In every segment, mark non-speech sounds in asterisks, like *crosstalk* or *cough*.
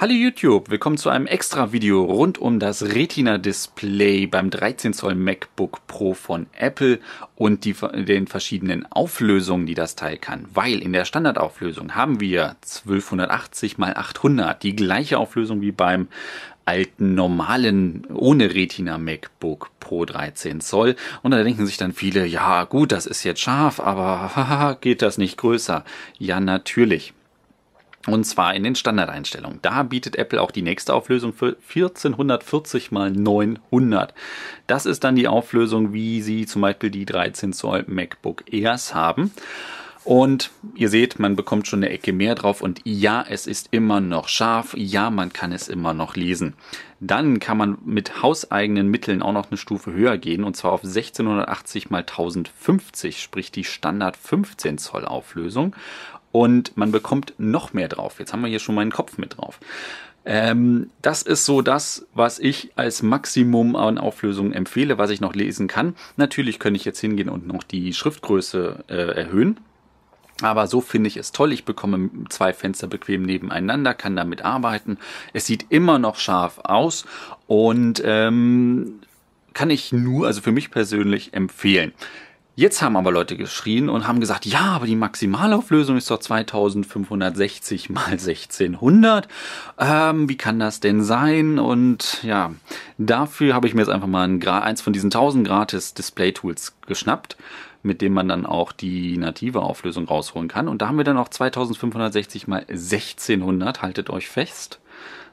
Hallo YouTube, willkommen zu einem extra Video rund um das Retina Display beim 13 Zoll MacBook Pro von Apple und die, den verschiedenen Auflösungen, die das Teil kann. Weil in der Standardauflösung haben wir 1280 x 800, die gleiche Auflösung wie beim alten normalen ohne Retina MacBook Pro 13 Zoll und da denken sich dann viele, ja gut, das ist jetzt scharf, aber *laughs* geht das nicht größer? Ja natürlich. Und zwar in den Standardeinstellungen. Da bietet Apple auch die nächste Auflösung für 1440 mal 900. Das ist dann die Auflösung, wie Sie zum Beispiel die 13 Zoll MacBook Airs haben. Und ihr seht, man bekommt schon eine Ecke mehr drauf und ja, es ist immer noch scharf, ja, man kann es immer noch lesen. Dann kann man mit hauseigenen Mitteln auch noch eine Stufe höher gehen und zwar auf 1680 x 1050, sprich die Standard 15 Zoll Auflösung und man bekommt noch mehr drauf. Jetzt haben wir hier schon meinen Kopf mit drauf. Ähm, das ist so das, was ich als Maximum an Auflösung empfehle, was ich noch lesen kann. Natürlich könnte ich jetzt hingehen und noch die Schriftgröße äh, erhöhen. Aber so finde ich es toll. Ich bekomme zwei Fenster bequem nebeneinander, kann damit arbeiten. Es sieht immer noch scharf aus und ähm, kann ich nur, also für mich persönlich empfehlen. Jetzt haben aber Leute geschrien und haben gesagt, ja, aber die Maximalauflösung ist doch 2560 mal 1600. Ähm, wie kann das denn sein? Und ja, dafür habe ich mir jetzt einfach mal ein, eins von diesen 1000 gratis Display-Tools geschnappt mit dem man dann auch die native Auflösung rausholen kann. Und da haben wir dann auch 2560 mal 1600, haltet euch fest.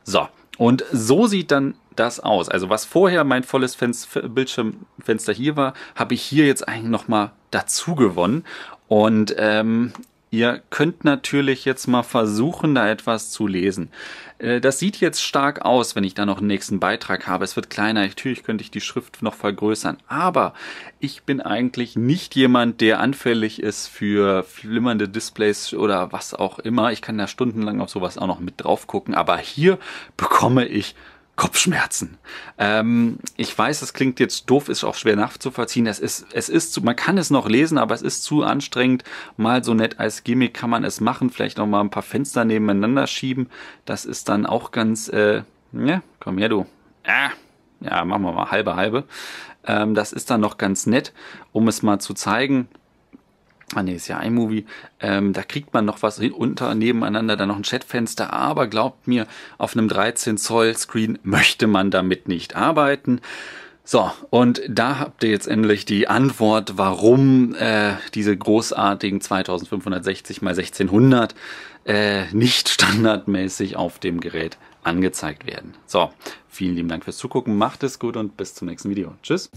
So, und so sieht dann das aus. Also was vorher mein volles Fenster, Bildschirmfenster hier war, habe ich hier jetzt eigentlich nochmal dazu gewonnen. Und ähm, ihr könnt natürlich jetzt mal versuchen, da etwas zu lesen. Äh, das sieht jetzt stark aus, wenn ich da noch einen nächsten Beitrag habe. Es wird kleiner. Natürlich könnte ich die Schrift noch vergrößern. Aber ich bin eigentlich nicht jemand, der anfällig ist für flimmernde Displays oder was auch immer. Ich kann da stundenlang auf sowas auch noch mit drauf gucken. Aber hier bekomme ich Kopfschmerzen. Ähm, ich weiß, das klingt jetzt doof, ist auch schwer nachzuvollziehen. Es ist, es ist zu, man kann es noch lesen, aber es ist zu anstrengend. Mal so nett als Gimmick kann man es machen. Vielleicht noch mal ein paar Fenster nebeneinander schieben. Das ist dann auch ganz, äh, ja, komm her du. Ah, ja, machen wir mal halbe halbe. Ähm, das ist dann noch ganz nett, um es mal zu zeigen. Ah nee, ist ja iMovie. Ähm, da kriegt man noch was unter nebeneinander, dann noch ein Chatfenster. Aber glaubt mir, auf einem 13 Zoll Screen möchte man damit nicht arbeiten. So, und da habt ihr jetzt endlich die Antwort, warum äh, diese großartigen 2560 x 1600 äh, nicht *laughs* standardmäßig auf dem Gerät angezeigt werden. So, vielen lieben Dank fürs Zugucken, macht es gut und bis zum nächsten Video. Tschüss!